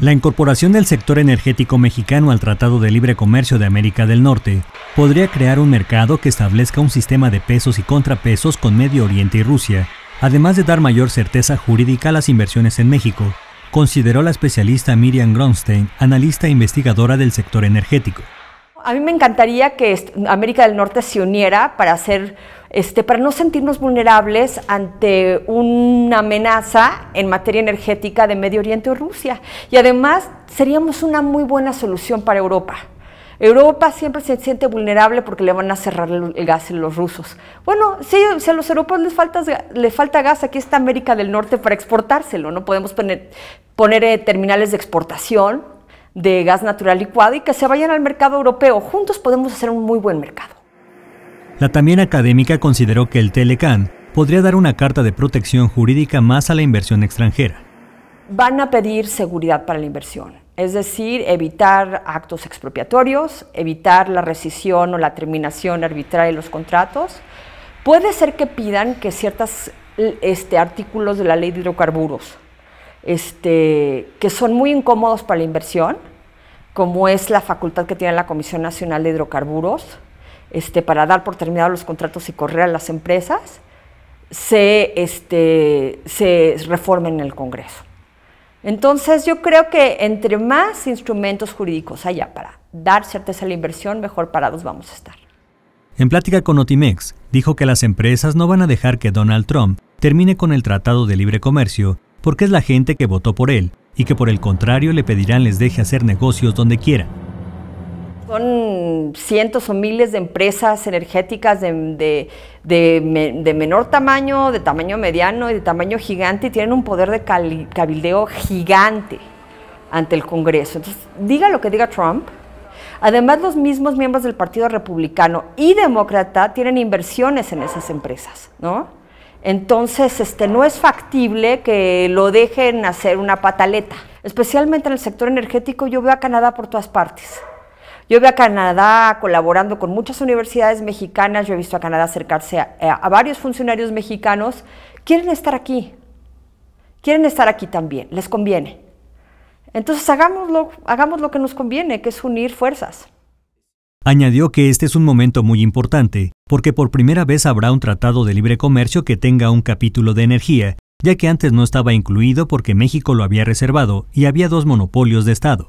La incorporación del sector energético mexicano al Tratado de Libre Comercio de América del Norte podría crear un mercado que establezca un sistema de pesos y contrapesos con Medio Oriente y Rusia, además de dar mayor certeza jurídica a las inversiones en México, consideró la especialista Miriam Gronstein, analista e investigadora del sector energético. A mí me encantaría que América del Norte se uniera para hacer este, para no sentirnos vulnerables ante una amenaza en materia energética de Medio Oriente o Rusia. Y además seríamos una muy buena solución para Europa. Europa siempre se siente vulnerable porque le van a cerrar el gas a los rusos. Bueno, si a los europeos les falta, falta gas, aquí está América del Norte para exportárselo, no podemos poner, poner eh, terminales de exportación de gas natural licuado y que se vayan al mercado europeo. Juntos podemos hacer un muy buen mercado. La también académica consideró que el Telecan podría dar una carta de protección jurídica más a la inversión extranjera. Van a pedir seguridad para la inversión, es decir, evitar actos expropiatorios, evitar la rescisión o la terminación arbitraria de los contratos. Puede ser que pidan que ciertos este, artículos de la ley de hidrocarburos, este, que son muy incómodos para la inversión, como es la facultad que tiene la Comisión Nacional de Hidrocarburos, este, para dar por terminado los contratos y correr a las empresas, se, este, reformen en el Congreso. Entonces yo creo que entre más instrumentos jurídicos haya para dar certeza a la inversión, mejor parados vamos a estar. En plática con Otimex, dijo que las empresas no van a dejar que Donald Trump termine con el Tratado de Libre Comercio porque es la gente que votó por él y que por el contrario le pedirán les deje hacer negocios donde quieran. Son cientos o miles de empresas energéticas de, menor tamaño, de tamaño mediano y de tamaño gigante y tienen un poder de cabildeo gigante ante el Congreso. Entonces, diga lo que diga Trump. Además, los mismos miembros del Partido Republicano y Demócrata tienen inversiones en esas empresas, ¿no? Entonces, este, no es factible que lo dejen hacer una pataleta. Especialmente en el sector energético, yo veo a Canadá por todas partes. Yo veo a Canadá colaborando con muchas universidades mexicanas, yo he visto a Canadá acercarse a, eh, varios funcionarios mexicanos, quieren estar aquí, quieren estar aquí también, les conviene. Entonces hagamos lo que nos conviene, que es unir fuerzas. Añadió que este es un momento muy importante, porque por primera vez habrá un tratado de libre comercio que tenga un capítulo de energía, ya que antes no estaba incluido porque México lo había reservado y había dos monopolios de Estado.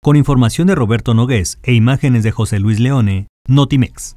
Con información de Roberto Nogués e imágenes de José Luis Leone, Notimex.